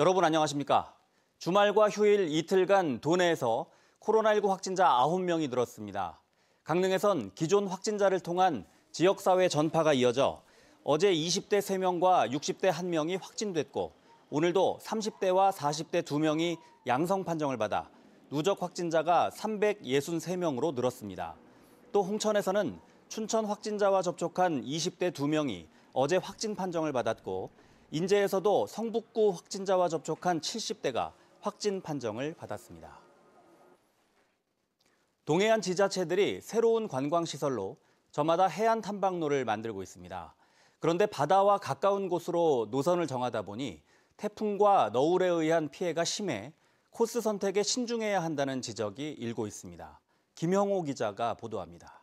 여러분 안녕하십니까? 주말과 휴일 이틀간 도내에서 코로나19 확진자 9명이 늘었습니다. 강릉에선 기존 확진자를 통한 지역사회 전파가 이어져 어제 20대 3명과 60대 1명이 확진됐고 오늘도 30대와 40대 2명이 양성 판정을 받아 누적 확진자가 363명으로 늘었습니다. 또 홍천에서는 춘천 확진자와 접촉한 20대 2명이 어제 확진 판정을 받았고 인제에서도 성북구 확진자와 접촉한 70대가 확진 판정을 받았습니다. 동해안 지자체들이 새로운 관광시설로 저마다 해안 탐방로를 만들고 있습니다. 그런데 바다와 가까운 곳으로 노선을 정하다 보니 태풍과 너울에 의한 피해가 심해 코스 선택에 신중해야 한다는 지적이 일고 있습니다. 김영호 기자가 보도합니다.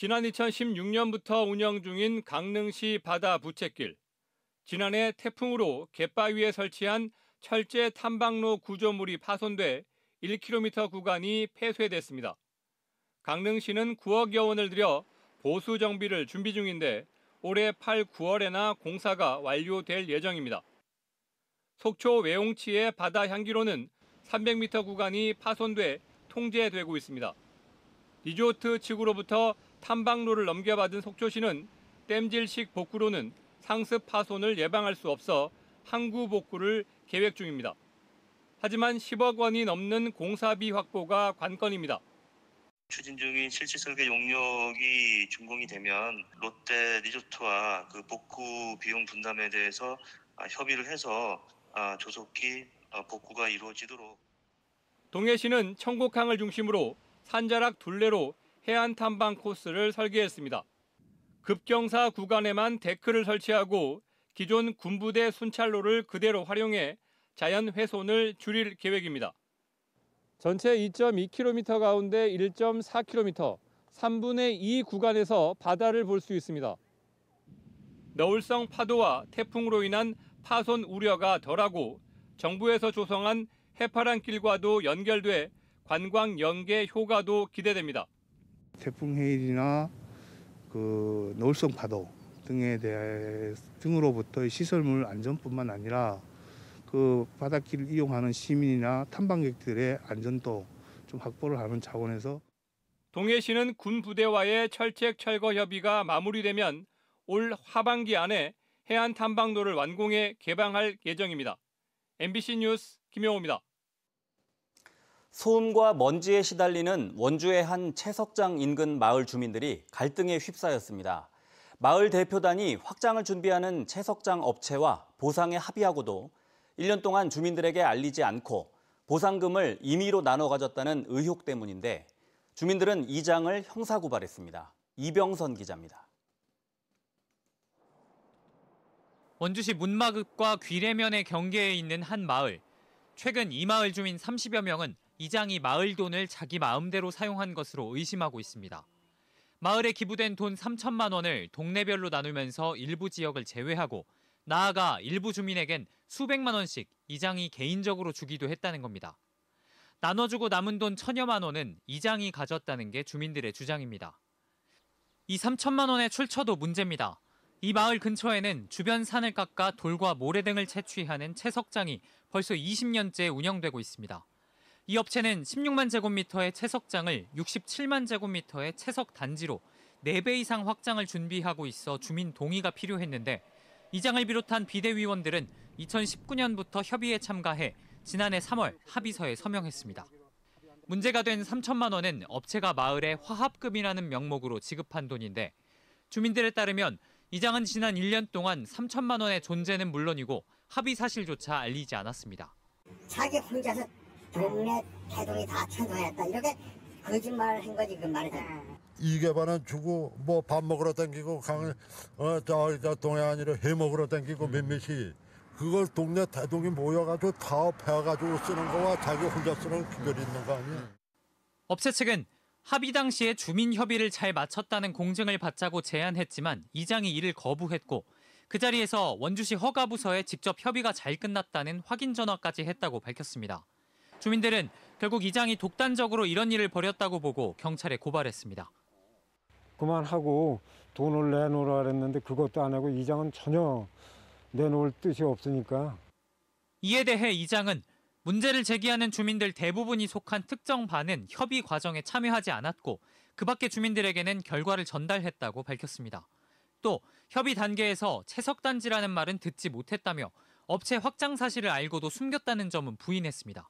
지난 2016년부터 운영 중인 강릉시 바다 부채길. 지난해 태풍으로 갯바 위에 설치한 철제 탐방로 구조물이 파손돼 1km 구간이 폐쇄됐습니다. 강릉시는 9억여 원을 들여 보수 정비를 준비 중인데 올해 8, 9월에나 공사가 완료될 예정입니다. 속초 외홍치의 바다 향기로는 300m 구간이 파손돼 통제되고 있습니다. 리조트 측으로부터 탐방로를 넘겨받은 속초시는 댐질식 복구로는 상습 파손을 예방할 수 없어 항구 복구를 계획 중입니다. 하지만 10억 원이 넘는 공사비 확보가 관건입니다. 추진 중인 실질 설계 용역이 준공이 되면 롯데 리조트와 그 복구 비용 분담에 대해서 아, 협의를 해서 아, 조속히 어, 복구가 이루어지도록 동해시는 청곡항을 중심으로 산자락 둘레로 해안 탐방 코스를 설계했습니다. 급경사 구간에만 데크를 설치하고 기존 군부대 순찰로를 그대로 활용해 자연 훼손을 줄일 계획입니다. 전체 2.2km 가운데 1.4km, 3분의 2 구간에서 바다를 볼 수 있습니다. 너울성 파도와 태풍으로 인한 파손 우려가 덜하고 정부에서 조성한 해파란 길과도 연결돼 관광 연계 효과도 기대됩니다. 태풍 해일이나그 노을성 파도 등에 대해 등으로부터의 시설물 안전뿐만 아니라 그 바닷길을 이용하는 시민이나 탐방객들의 안전도 좀 확보를 하는 차원에서 동해시는 군 부대와의 철책 철거 협의가 마무리되면 올 하반기 안에 해안 탐방로를 완공해 개방할 예정입니다. MBC 뉴스 김영호입니다. 소음과 먼지에 시달리는 원주의 한 채석장 인근 마을 주민들이 갈등에 휩싸였습니다. 마을 대표단이 확장을 준비하는 채석장 업체와 보상에 합의하고도 1년 동안 주민들에게 알리지 않고 보상금을 임의로 나눠 가졌다는 의혹 때문인데 주민들은 이장을 형사고발했습니다. 이병선 기자입니다. 원주시 문마읍과 귀래면의 경계에 있는 한 마을. 최근 이 마을 주민 30여 명은 이장이 마을 돈을 자기 마음대로 사용한 것으로 의심하고 있습니다. 마을에 기부된 돈 3천만 원을 동네별로 나누면서 일부 지역을 제외하고 나아가 일부 주민에겐 수백만 원씩 이장이 개인적으로 주기도 했다는 겁니다. 나눠주고 남은 돈 천여만 원은 이장이 가졌다는 게 주민들의 주장입니다. 이 3천만 원의 출처도 문제입니다. 이 마을 근처에는 주변 산을 깎아 돌과 모래 등을 채취하는 채석장이 벌써 20년째 운영되고 있습니다. 이 업체는 16만 제곱미터의 채석장을 67만 제곱미터의 채석 단지로 4배 이상 확장을 준비하고 있어 주민 동의가 필요했는데 이장을 비롯한 비대위원들은 2019년부터 협의에 참가해 지난해 3월 합의서에 서명했습니다. 문제가 된 3천만 원은 업체가 마을에 화합금이라는 명목으로 지급한 돈인데 주민들에 따르면 이장은 지난 1년 동안 3천만 원의 존재는 물론이고 합의 사실조차 알리지 않았습니다. 자기 혼자서 몇몇 태동이 다 찬성했다 이렇게 거짓말한 거지 그 말이죠. 이개반은 주고 뭐 밥 먹으러 댕기고 강을 어저 저 동해안이로 해 먹으러 댕기고 음. 몇몇이 그걸 동네 대동이 모여가지고 다 배워가지고 쓰는 거와 자기 혼자 쓰는 구별이 있는 거 아니야. 음. 업체 측은 합의 당시에 주민 협의를 잘 마쳤다는 공증을 받자고 제안했지만 이장이 이를 거부했고 그 자리에서 원주시 허가부서에 직접 협의가 잘 끝났다는 확인 전화까지 했다고 밝혔습니다. 주민들은 결국 이장이 독단적으로 이런 일을 벌였다고 보고 경찰에 고발했습니다. 그만하고 돈을 내놓으라 그랬는데 그것도 안 하고 이장은 전혀 내놓을 뜻이 없으니까. 이에 대해 이장은 문제를 제기하는 주민들 대부분이 속한 특정 반은 협의 과정에 참여하지 않았고 그 밖의 주민들에게는 결과를 전달했다고 밝혔습니다. 또 협의 단계에서 채석단지라는 말은 듣지 못했다며 업체 확장 사실을 알고도 숨겼다는 점은 부인했습니다.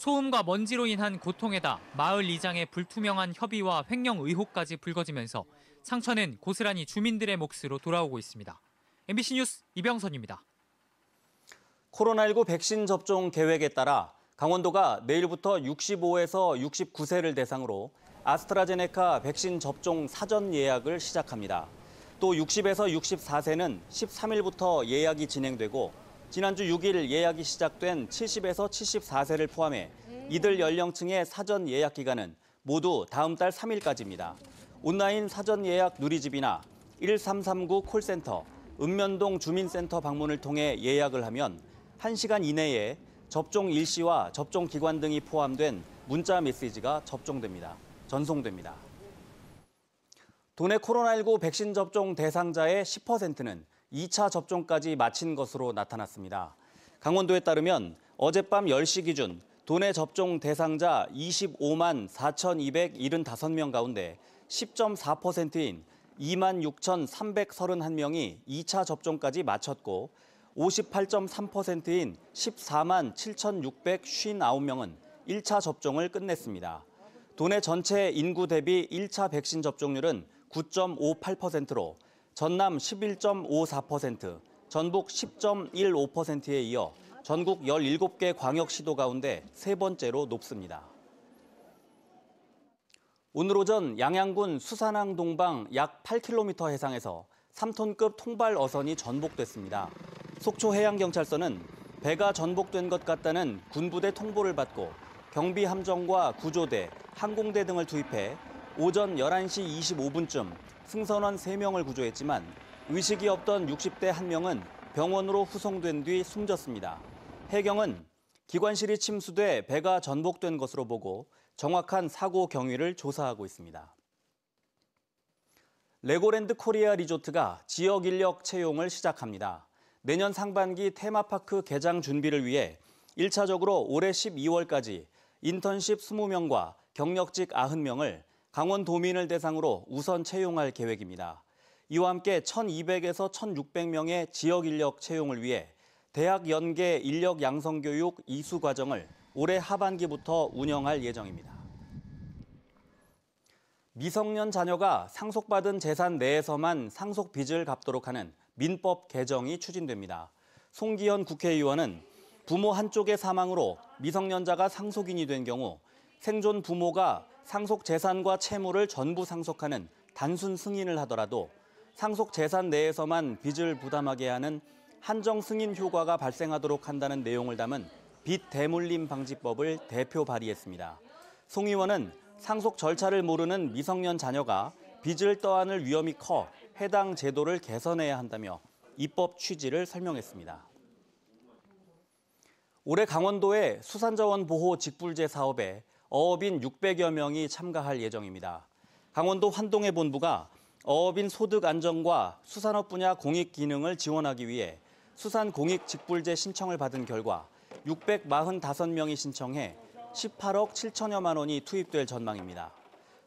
소음과 먼지로 인한 고통에다 마을 이장의 불투명한 협의와 횡령 의혹까지 불거지면서 상처는 고스란히 주민들의 몫으로 돌아오고 있습니다. MBC 뉴스 이병선입니다. 코로나19 백신 접종 계획에 따라 강원도가 내일부터 65에서 69세를 대상으로 아스트라제네카 백신 접종 사전 예약을 시작합니다. 또 60에서 64세는 13일부터 예약이 진행되고 지난주 6일 예약이 시작된 70에서 74세를 포함해 이들 연령층의 사전 예약 기간은 모두 다음 달 3일까지입니다. 온라인 사전 예약 누리집이나 1339 콜센터, 읍면동 주민센터 방문을 통해 예약을 하면 1시간 이내에 접종 일시와 접종 기관 등이 포함된 문자 메시지가 접종됩니다. 전송됩니다. 도내 코로나19 백신 접종 대상자의 10%는 2차 접종까지 마친 것으로 나타났습니다. 강원도에 따르면 어젯밤 10시 기준 도내 접종 대상자 25만 4,275명 가운데 10.4%인 2만 6,331명이 2차 접종까지 마쳤고 58.3%인 14만 7,659명은 1차 접종을 끝냈습니다. 도내 전체 인구 대비 1차 백신 접종률은 9.58%로 전남 11.54%, 전북 10.15%에 이어 전국 17개 광역시도 가운데 세 번째로 높습니다. 오늘 오전 양양군 수산항 동방 약 8km 해상에서 3톤급 통발 어선이 전복됐습니다. 속초해양경찰서는 배가 전복된 것 같다는 군부대 통보를 받고 경비함정과 구조대, 항공대 등을 투입해 오전 11시 25분쯤 승선원 3명을 구조했지만 의식이 없던 60대 1명은 병원으로 후송된 뒤 숨졌습니다. 해경은 기관실이 침수돼 배가 전복된 것으로 보고 정확한 사고 경위를 조사하고 있습니다. 레고랜드 코리아 리조트가 지역 인력 채용을 시작합니다. 내년 상반기 테마파크 개장 준비를 위해 1차적으로 올해 12월까지 인턴십 20명과 경력직 90명을 강원도민을 대상으로 우선 채용할 계획입니다. 이와 함께 1,200에서 1,600명의 지역 인력 채용을 위해 대학 연계 인력 양성 교육 이수 과정을 올해 하반기부터 운영할 예정입니다. 미성년 자녀가 상속받은 재산 내에서만 상속 빚을 갚도록 하는 민법 개정이 추진됩니다. 송기현 국회의원은 부모 한쪽의 사망으로 미성년자가 상속인이 된 경우 생존 부모가 상속 재산과 채무를 전부 상속하는 단순 승인을 하더라도 상속 재산 내에서만 빚을 부담하게 하는 한정 승인 효과가 발생하도록 한다는 내용을 담은 빚 대물림 방지법을 대표 발의했습니다. 송 의원은 상속 절차를 모르는 미성년 자녀가 빚을 떠안을 위험이 커 해당 제도를 개선해야 한다며 입법 취지를 설명했습니다. 올해 강원도의 수산자원 보호 직불제 사업에 어업인 600여 명이 참가할 예정입니다. 강원도 환동해 본부가 어업인 소득 안정과 수산업 분야 공익 기능을 지원하기 위해 수산 공익 직불제 신청을 받은 결과 645명이 신청해 18억 7천여만 원이 투입될 전망입니다.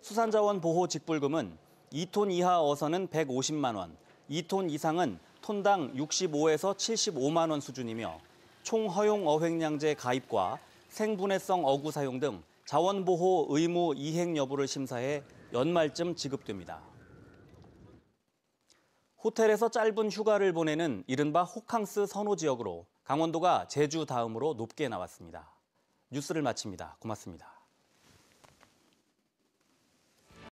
수산자원 보호 직불금은 2톤 이하 어선은 150만 원, 2톤 이상은 톤당 65에서 75만 원 수준이며 총 허용 어획량제 가입과 생분해성 어구 사용 등 자원보호 의무 이행 여부를 심사해 연말쯤 지급됩니다. 호텔에서 짧은 휴가를 보내는 이른바 호캉스 선호 지역으로 강원도가 제주 다음으로 높게 나왔습니다. 뉴스를 마칩니다. 고맙습니다.